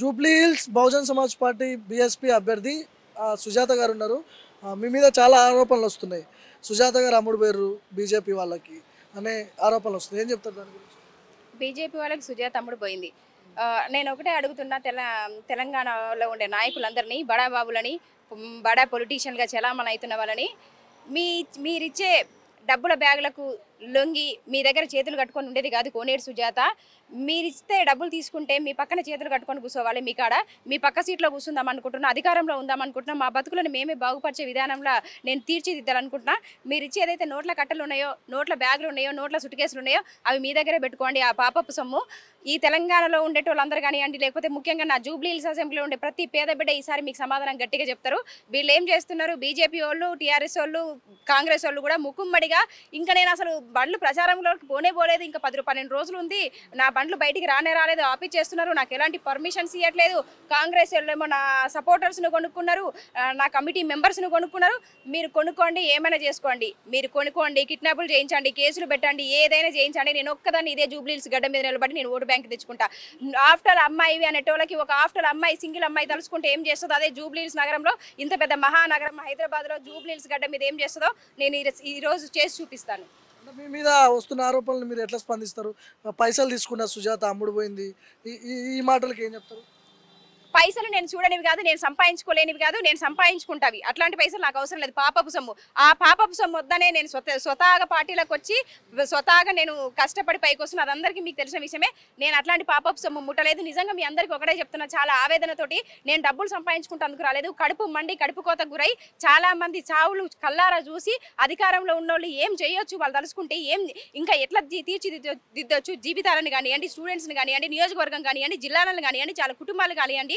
Jubilee Hills Bahujan Samaj Party BSP అభ్యర్థి సుజాత గారు ఉన్నారు మీ మీద చాలా ఆరోపణలు వస్తున్నాయి సుజాత గారు అమ్ముడు పేరు బీజేపీ వాళ్ళకి అనే ఆరోపణలు వస్తున్నాయి ఏం చెప్తారు దాని గురించి బీజేపీ వాళ్ళకి సుజాత అమ్ముడు పోయింది నేను ఒకటే అడుగుతున్నా తెల తెలంగాణలో ఉండే నాయకులందరినీ బడా బాబులని బడా పొలిటీషియన్గా చలామణ అవుతున్న వాళ్ళని మీ మీరిచ్చే డబ్బుల బ్యాగులకు లొంగి మీ దగ్గర చేతులు కట్టుకొని ఉండేది కాదు కోనేరు సుజాత మీరు ఇస్తే డబ్బులు తీసుకుంటే మీ పక్కన చేతులు కట్టుకొని కూర్చోవాలి మీ కాడ మీ పక్క సీట్లో కూర్చుందాం అనుకుంటున్నాను అధికారంలో ఉందాం అనుకుంటున్నా మా బతుకులను మేమే బాగుపరిచే విధానంలో నేను తీర్చిదిద్దాలనుకుంటున్నా మీరు ఇచ్చి ఏదైతే నోట్ల కట్టలు ఉన్నాయో నోట్ల బ్యాగులు ఉన్నాయో నోట్ల సుట్కేసులు ఉన్నాయో అవి మీ దగ్గరే పెట్టుకోండి ఆ పాపపు సొమ్ము ఈ తెలంగాణలో వాళ్ళందరూ కానివ్వండి లేకపోతే ముఖ్యంగా నా జూబ్లీ హిల్స్ అసెంబ్లీలో ఉండే ప్రతి పేద బిడ్డ ఈసారి మీకు సమాధానం గట్టిగా చెప్తారు వీళ్ళు ఏం చేస్తున్నారు బీజేపీ వాళ్ళు టీఆర్ఎస్ వాళ్ళు కాంగ్రెస్ వాళ్ళు కూడా ముక్కుమ్మడిగా ఇంకా నేను అసలు బండ్లు ప్రచారంలోకి పోనే పోలేదు ఇంకా పది పన్నెండు రోజులు ఉంది నా బండ్లు బయటికి రానే రాలేదు ఆపి చేస్తున్నారు నాకు ఎలాంటి పర్మిషన్స్ ఇవ్వట్లేదు కాంగ్రెస్ వెళ్ళేమో నా సపోర్టర్స్ను కొనుక్కున్నారు నా కమిటీ మెంబర్స్ను కొనుక్కున్నారు మీరు కొనుక్కోండి ఏమైనా చేసుకోండి మీరు కొనుక్కోండి కిడ్నాపులు చేయించండి కేసులు పెట్టండి ఏదైనా చేయించండి నేను ఒక్కదాన్ని ఇదే జూబ్లీల్స్ గడ్డ మీద నిలబడి నేను ఓటు బ్యాంక్ తెచ్చుకుంటా ఆఫ్టర్ అమ్మాయి అనేటోళ్ళకి ఒక ఆఫ్టర్ అమ్మాయి సింగిల్ అమ్మాయి తలుచుకుంటే ఏం చేస్తుందో అదే జూబ్లీల్స్ నగరంలో ఇంత పెద్ద మహానగరం హైదరాబాద్లో జూబ్లీల్స్ గడ్డ మీద ఏం చేస్తుందో నేను ఈరోజు చేసి చూపిస్తాను మీ మీద వస్తున్న ఆరోపణలు మీరు ఎట్లా స్పందిస్తారు పైసలు తీసుకున్న సుజాత అమ్ముడు పోయింది ఈ ఈ మాటలకి ఏం చెప్తారు పైసలు నేను చూడనివి కాదు నేను సంపాదించుకోలేనివి కాదు నేను సంపాదించుకుంటావి అట్లాంటి పైసలు నాకు అవసరం లేదు పాపపు సొమ్ము ఆ పాపపు సొమ్ము వద్దనే నేను స్వత స్వతహాగా పార్టీలకు వచ్చి స్వతహాగా నేను కష్టపడి పైకి వస్తున్నా అదందరికీ మీకు తెలిసిన విషయమే నేను అట్లాంటి పాపపు సొమ్ము ముట్టలేదు నిజంగా మీ అందరికీ ఒకటే చెప్తున్నా చాలా ఆవేదనతోటి నేను డబ్బులు సంపాదించుకుంటేందుకు రాలేదు కడుపు మండి కడుపు కోత గురై చాలా మంది చావులు కల్లారా చూసి అధికారంలో ఉన్నోళ్ళు ఏం చేయొచ్చు వాళ్ళు తలుసుకుంటే ఏం ఇంకా ఎట్లా తీర్చిదిద్దొచ్చు జీవితాలను కానివ్వండి స్టూడెంట్స్ని కానివ్వండి నియోజకవర్గం కానివ్వండి జిల్లాలను కానివ్వండి చాలా కుటుంబాలు కానివ్వండి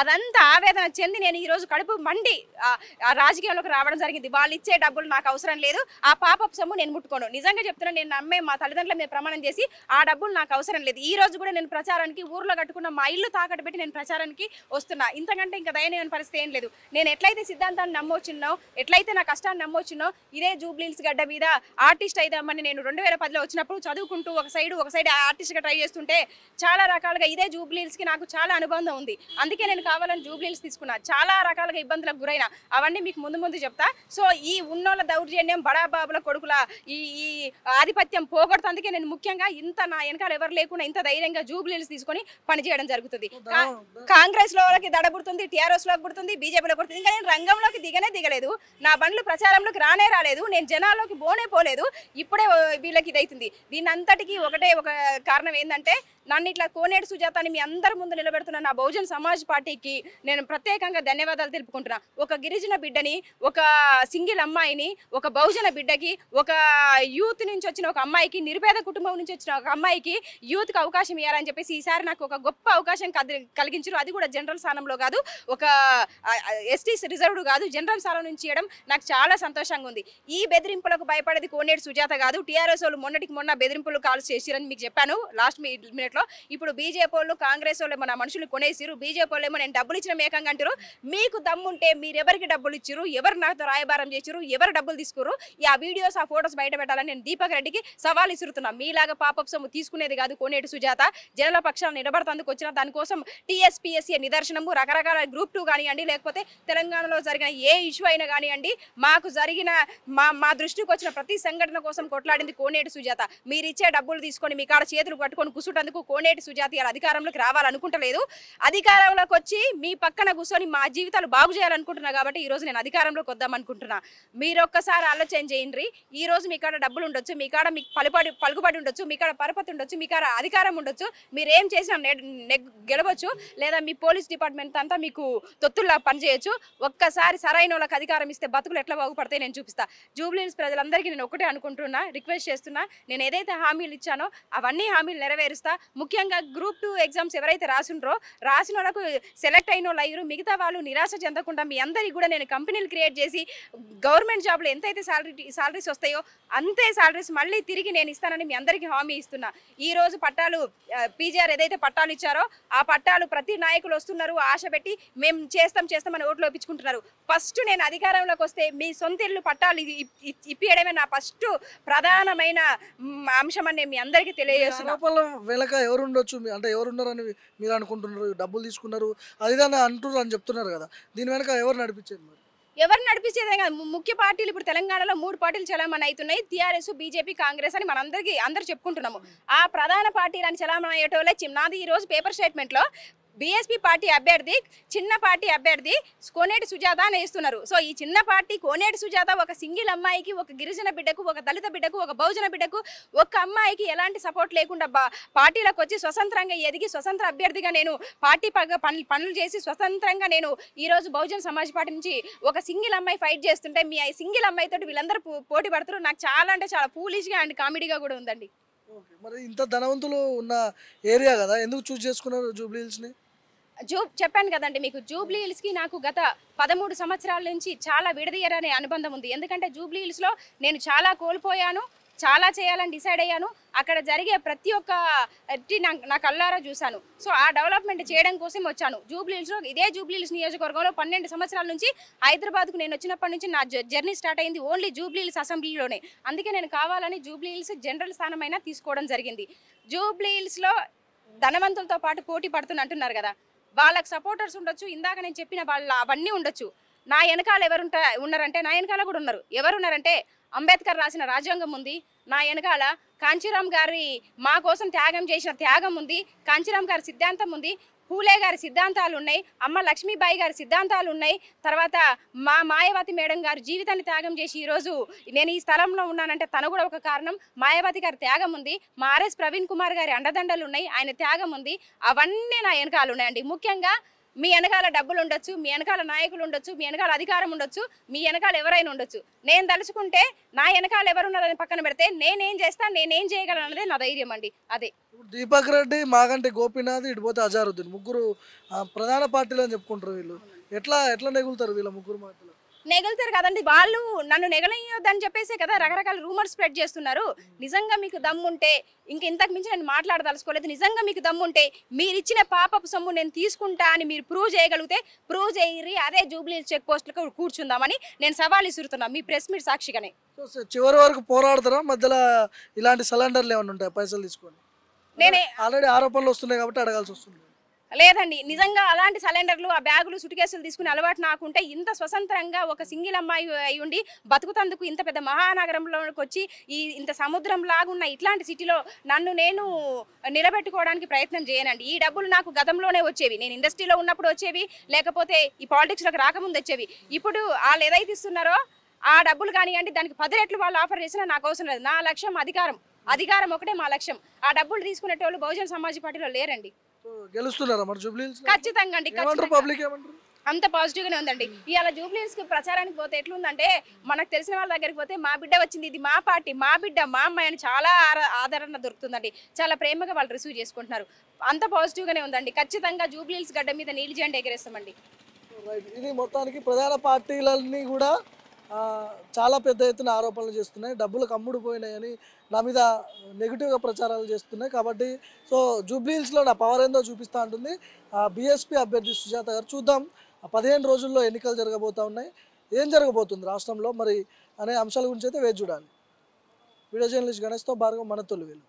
అదంతా ఆవేదన చెంది నేను ఈరోజు కడుపు మండి రాజకీయంలోకి రావడం జరిగింది వాళ్ళు ఇచ్చే డబ్బులు నాకు అవసరం లేదు ఆ పాప సొమ్ము నేను ముట్టుకోను నిజంగా చెప్తున్నా నేను నమ్మే మా తల్లిదండ్రుల మీద ప్రమాణం చేసి ఆ డబ్బులు నాకు అవసరం లేదు ఈ రోజు కూడా నేను ప్రచారానికి ఊర్లో కట్టుకున్న మా ఇల్లు తాకట్టు పెట్టి నేను ప్రచారానికి వస్తున్నా ఇంతకంటే ఇంకా దయనీయమైన పరిస్థితి ఏం లేదు నేను ఎట్లయితే సిద్ధాంతాన్ని నమ్మొచ్చున్నో ఎట్లయితే నా కష్టాన్ని నమ్మొచ్చున్నో ఇదే జూబ్లీల్స్ గడ్డ మీద ఆర్టిస్ట్ అయిదామని నేను రెండు వేల పదిలో వచ్చినప్పుడు చదువుకుంటూ ఒక సైడ్ ఒక సైడ్ ఆర్టిస్ట్గా ట్రై చేస్తుంటే చాలా రకాలుగా ఇదే జూబ్లీల్స్కి నాకు చాలా అనుబంధం ఉంది అందుకే నేను నేను కావాలని జూబ్లీల్స్ తీసుకున్నా చాలా రకాలుగా ఇబ్బందులకు గురైన అవన్నీ మీకు ముందు ముందు చెప్తా సో ఈ ఉన్నోళ్ళ దౌర్జన్యం బడాబాబుల కొడుకుల ఈ ఈ ఆధిపత్యం పోగొడుతుందుకే నేను ముఖ్యంగా ఇంత నా వెనకాల ఎవరు లేకుండా ఇంత ధైర్యంగా జూబ్లీల్స్ తీసుకొని పనిచేయడం జరుగుతుంది కాంగ్రెస్ లో దడబుడుతుంది టీఆర్ఎస్ లో పుడుతుంది బీజేపీలో పుడుతుంది ఇంకా నేను రంగంలోకి దిగనే దిగలేదు నా బండ్లు ప్రచారంలోకి రానే రాలేదు నేను జనాల్లోకి పోనే పోలేదు ఇప్పుడే వీళ్ళకి ఇదైతుంది దీని అంతటికీ ఒకటే ఒక కారణం ఏంటంటే నన్ను ఇట్లా కోనేడు సుజాతని మీ అందరి ముందు నిలబెడుతున్న నా బహుజన్ సమాజ్ పార్టీకి నేను ప్రత్యేకంగా ధన్యవాదాలు తెలుపుకుంటున్నా ఒక గిరిజన బిడ్డని ఒక సింగిల్ అమ్మాయిని ఒక బహుజన బిడ్డకి ఒక యూత్ నుంచి వచ్చిన ఒక అమ్మాయికి నిరుపేద కుటుంబం నుంచి వచ్చిన ఒక అమ్మాయికి యూత్కి అవకాశం ఇవ్వాలని చెప్పేసి ఈసారి నాకు ఒక గొప్ప అవకాశం కలిగించారు అది కూడా జనరల్ స్థానంలో కాదు ఒక ఎస్టీస్ రిజర్వ్డ్ కాదు జనరల్ స్థానం నుంచి ఇవ్వడం నాకు చాలా సంతోషంగా ఉంది ఈ బెదిరింపులకు భయపడేది కోనేడు సుజాత కాదు టీఆర్ఎస్ వాళ్ళు మొన్నటికి మొన్న బెదిరింపులు కాల్స్ చేసిరని మీకు చెప్పాను లాస్ట్ మినిట్లో మాత్రం ఇప్పుడు బీజేపీ వాళ్ళు కాంగ్రెస్ వాళ్ళు మన మనుషులు కొనేసిరు బీజేపీ వాళ్ళు ఏమో నేను డబ్బులు ఇచ్చిన మేకంగా అంటారు మీకు దమ్ముంటే మీరు ఎవరికి డబ్బులు ఇచ్చారు ఎవరు నాతో రాయబారం చేసిరు ఎవరు డబ్బులు తీసుకురు ఆ వీడియోస్ ఆ ఫొటోస్ బయట పెట్టాలని నేను దీపక్ రెడ్డికి సవాల్ ఇసురుతున్నా మీలాగా పాపప్ సొమ్ము తీసుకునేది కాదు కొనేటి సుజాత జనల పక్షాలు నిలబడతందుకు వచ్చిన దానికోసం టీఎస్పీఎస్సీ నిదర్శనము రకరకాల గ్రూప్ టూ కానివ్వండి లేకపోతే తెలంగాణలో జరిగిన ఏ ఇష్యూ అయినా కానివ్వండి మాకు జరిగిన మా మా దృష్టికి వచ్చిన ప్రతి సంఘటన కోసం కొట్లాడింది కోనేటి సుజాత మీరు ఇచ్చే డబ్బులు తీసుకొని మీ కాడ చేతులు పట్టుకొని కూసుటందుకు కోనేటి సుజాతి గారు అధికారంలోకి రావాలనుకుంటలేదు అధికారంలోకి వచ్చి మీ పక్కన కూర్చొని మా జీవితాలు బాగు చేయాలనుకుంటున్నా కాబట్టి ఈరోజు నేను అధికారంలోకి వద్దామనుకుంటున్నా అనుకుంటున్నా మీరు ఒక్కసారి ఆలోచన చేయండి ఈ రోజు మీ కాడ డబ్బులు ఉండొచ్చు మీ కాడ మీకు పలుపడి పలుకుబడి ఉండొచ్చు మీ కాడ పరపతి ఉండొచ్చు మీ కాడ అధికారం ఉండొచ్చు మీరు ఏం చేసినా గెలవచ్చు లేదా మీ పోలీస్ డిపార్ట్మెంట్ అంతా మీకు తొత్తుల్లా పనిచేయచ్చు ఒక్కసారి సరైన వాళ్ళకి అధికారం ఇస్తే బతుకులు ఎట్లా బాగుపడతాయి నేను చూపిస్తా జూబ్లీన్స్ ప్రజలందరికీ నేను ఒకటే అనుకుంటున్నా రిక్వెస్ట్ చేస్తున్నా నేను ఏదైతే హామీలు ఇచ్చానో అవన్నీ హామీలు నెరవేరుస్తా ముఖ్యంగా గ్రూప్ టూ ఎగ్జామ్స్ ఎవరైతే రాసిండ్రో రాసిన వాళ్ళకు సెలెక్ట్ అయిన వాళ్ళు మిగతా వాళ్ళు నిరాశ చెందకుండా మీ అందరికీ కూడా నేను కంపెనీలు క్రియేట్ చేసి గవర్నమెంట్ జాబ్లో ఎంతైతే సాలరీ సాలరీస్ వస్తాయో అంతే సాలరీస్ మళ్ళీ తిరిగి నేను ఇస్తానని మీ అందరికీ హామీ ఇస్తున్నా ఈరోజు పట్టాలు పీజీఆర్ ఏదైతే పట్టాలు ఇచ్చారో ఆ పట్టాలు ప్రతి నాయకులు వస్తున్నారు ఆశ పెట్టి మేము చేస్తాం చేస్తామని ఓట్లు ఒప్పించుకుంటున్నారు ఫస్ట్ నేను అధికారంలోకి వస్తే మీ సొంత ఇల్లు పట్టాలు ఇప్పియడమే నా ఫస్ట్ ప్రధానమైన అంశం అని మీ అందరికీ తెలియజేస్తున్నాను ఇంకా ఎవరు ఉండొచ్చు అంటే ఎవరు అని మీరు అనుకుంటున్నారు డబ్బులు తీసుకున్నారు అదిదని అంటున్నారు అని చెప్తున్నారు కదా దీని వెనక ఎవరు నడిపించేది మరి ఎవరు నడిపించేదే ముఖ్య పార్టీలు ఇప్పుడు తెలంగాణలో మూడు పార్టీలు చలామణి అవుతున్నాయి టీఆర్ఎస్ బీజేపీ కాంగ్రెస్ అని మనందరికీ అందరు చెప్పుకుంటున్నాము ఆ ప్రధాన పార్టీలు అని చలామణి అయ్యేటోళ్ళే చిన్నది ఈ రోజు పేపర్ స్టేట్మెంట్లో బీఎస్పీ పార్టీ అభ్యర్థి చిన్న పార్టీ అభ్యర్థి కోనేటి సుజాత అని ఇస్తున్నారు సో ఈ చిన్న పార్టీ కోనేటి సుజాత ఒక సింగిల్ అమ్మాయికి ఒక గిరిజన బిడ్డకు ఒక దళిత బిడ్డకు ఒక బహుజన బిడ్డకు ఒక అమ్మాయికి ఎలాంటి సపోర్ట్ లేకుండా పార్టీలకు వచ్చి స్వతంత్రంగా ఎదిగి స్వతంత్ర అభ్యర్థిగా నేను పార్టీ పనులు చేసి స్వతంత్రంగా నేను ఈరోజు బహుజన సమాజ్ పార్టీ నుంచి ఒక సింగిల్ అమ్మాయి ఫైట్ చేస్తుంటే మీ సింగిల్ అమ్మాయితో వీళ్ళందరూ పోటీ పడుతున్నారు నాకు చాలా అంటే చాలా పూలిష్గా అండ్ కామెడీగా కూడా ఉందండి మరి ఇంత ధనవంతులు ఉన్న ఏరియా కదా ఎందుకు చూస్ చేసుకున్నారు జూబ్లీ హిల్స్ని జూ చెప్పాను కదండి మీకు జూబ్లీ హిల్స్కి నాకు గత పదమూడు సంవత్సరాల నుంచి చాలా విడదీయరనే అనుబంధం ఉంది ఎందుకంటే జూబ్లీ హిల్స్లో నేను చాలా కోల్పోయాను చాలా చేయాలని డిసైడ్ అయ్యాను అక్కడ జరిగే ప్రతి ఒక్క నా కల్లారా చూశాను సో ఆ డెవలప్మెంట్ చేయడం కోసం వచ్చాను జూబ్లీహిల్స్లో ఇదే జూబ్లీహిల్స్ నియోజకవర్గంలో పన్నెండు సంవత్సరాల నుంచి హైదరాబాద్కు నేను వచ్చినప్పటి నుంచి నా జర్నీ స్టార్ట్ అయింది ఓన్లీ జూబ్లీహిల్స్ అసెంబ్లీలోనే అందుకే నేను కావాలని జూబ్లీహిల్స్ జనరల్ స్థానమైనా తీసుకోవడం జరిగింది జూబ్లీహిల్స్లో ధనవంతులతో పాటు పోటీ పడుతుంది అంటున్నారు కదా వాళ్ళకి సపోర్టర్స్ ఉండొచ్చు ఇందాక నేను చెప్పిన వాళ్ళ అవన్నీ ఉండొచ్చు నా వెనకాల ఎవరు ఉన్నారంటే నా వెనకాల కూడా ఉన్నారు ఎవరున్నారంటే అంబేద్కర్ రాసిన రాజ్యాంగం ఉంది నా వెనకాల కాంచీరామ్ గారి మా కోసం త్యాగం చేసిన త్యాగం ఉంది కాంచీరామ్ గారి సిద్ధాంతం ఉంది పూలే గారి సిద్ధాంతాలు ఉన్నాయి అమ్మ లక్ష్మీబాయి గారి సిద్ధాంతాలు ఉన్నాయి తర్వాత మా మాయావతి మేడం గారు జీవితాన్ని త్యాగం చేసి ఈరోజు నేను ఈ స్థలంలో ఉన్నానంటే తను కూడా ఒక కారణం మాయావతి గారి త్యాగం ఉంది మా ఆర్ఎస్ ప్రవీణ్ కుమార్ గారి అండదండలు ఉన్నాయి ఆయన త్యాగం ఉంది అవన్నీ నా వెనకాలు ఉన్నాయండి ముఖ్యంగా మీ వెనకాల డబ్బులు ఉండొచ్చు మీ వెనకాల నాయకులు ఉండొచ్చు మీ వెనకాల అధికారం ఉండొచ్చు మీ వెనకాల ఎవరైనా ఉండొచ్చు నేను తలుచుకుంటే నా వెనకాల ఎవరున్నారని పక్కన పెడితే నేనేం చేస్తాను నేనేం చేయగలను అన్నదే నా ధైర్యం అండి అదే దీపక్ రెడ్డి మాగంటి గోపీనాథ్ ఇటు పోతే అజారుద్దీన్ ముగ్గురు ప్రధాన పార్టీలు అని చెప్పుకుంటారు వీళ్ళు ఎట్లా ఎట్లా నెగులుతారు వీళ్ళ ముగ్గురు మాటలు నెగులుతారు కదండి వాళ్ళు నన్ను నెగలయ్యొద్దని చెప్పేసి కదా రకరకాల రూమర్స్ స్ప్రెడ్ చేస్తున్నారు నిజంగా మీకు దమ్ముంటే ఇంక ఇంతకు మించి నేను మాట్లాడదలుచుకోలేదు నిజంగా మీకు దమ్ముంటే మీరు ఇచ్చిన పాపపు సొమ్ము నేను తీసుకుంటా అని మీరు ప్రూవ్ చేయగలిగితే ప్రూవ్ చేయరి అదే జూబ్లీ చెక్ పోస్ట్లకు కూర్చుందామని నేను సవాల్ ఇస్తున్నాను మీ ప్రెస్ మీట్ సాక్షిగానే చివరి వరకు పోరాడతారా మధ్యలో ఇలాంటి సలండర్లు ఏమైనా ఉంటాయి పైసలు తీసుకొని నేనే ఆల్రెడీ ఆరోపణలు వస్తున్నాయి కాబట్టి అడగాల్సి వస్తుంది లేదండి నిజంగా అలాంటి సిలిండర్లు ఆ బ్యాగులు సుటికేసులు తీసుకునే అలవాటు నాకుంటే ఇంత స్వతంత్రంగా ఒక సింగిల్ అమ్మాయి అయి ఉండి బతుకుతందుకు ఇంత పెద్ద మహానగరంలోకి వచ్చి ఈ ఇంత సముద్రం లాగున్న ఇట్లాంటి సిటీలో నన్ను నేను నిలబెట్టుకోవడానికి ప్రయత్నం చేయనండి ఈ డబ్బులు నాకు గతంలోనే వచ్చేవి నేను ఇండస్ట్రీలో ఉన్నప్పుడు వచ్చేవి లేకపోతే ఈ పాలిటిక్స్లోకి రాకముందు వచ్చేవి ఇప్పుడు వాళ్ళు ఏదైతే ఇస్తున్నారో ఆ డబ్బులు కానివ్వండి దానికి పది రెట్లు వాళ్ళు ఆఫర్ చేసినా నాకు అవసరం లేదు నా లక్ష్యం అధికారం అధికారం ఒకటే మా లక్ష్యం ఆ డబ్బులు తీసుకునేటోళ్ళు బహుజన సమాజ్ పార్టీలో లేరండి అంత పాజిటివ్ గానే ఖచ్చితంగా అండి ఉందండి ఇవాళ జూబ్లీస్ కి ప్రచారానికి పోతే ఎట్లుందంటే మనకు తెలిసిన వాళ్ళ దగ్గరికి పోతే మా బిడ్డ వచ్చింది ఇది మా పార్టీ మా బిడ్డ మా అమ్మాయి అని చాలా ఆదరణ దొరుకుతుందండి చాలా ప్రేమగా వాళ్ళు రిసీవ్ చేసుకుంటున్నారు అంత పాజిటివ్ గానే ఉందండి ఖచ్చితంగా జూబ్లీస్ గడ్డ మీద నీళ్ళు జెండా ఎగరేస్తామండి ఇది మొత్తానికి ప్రధాన పార్టీలన్నీ కూడా చాలా పెద్ద ఎత్తున ఆరోపణలు చేస్తున్నాయి డబ్బులు కమ్ముడు పోయినాయని నా మీద నెగిటివ్గా ప్రచారాలు చేస్తున్నాయి కాబట్టి సో జూబ్లీహిల్స్లో నా పవర్ ఏందో చూపిస్తూ ఉంటుంది బీఎస్పీ అభ్యర్థి సుజాత గారు చూద్దాం పదిహేను రోజుల్లో ఎన్నికలు జరగబోతూ ఉన్నాయి ఏం జరగబోతుంది రాష్ట్రంలో మరి అనే అంశాల గురించి అయితే వేచి చూడాలి వీడియో జర్నలిస్ట్ గణేష్తో భార్గవ మన తొలి వెళ్ళి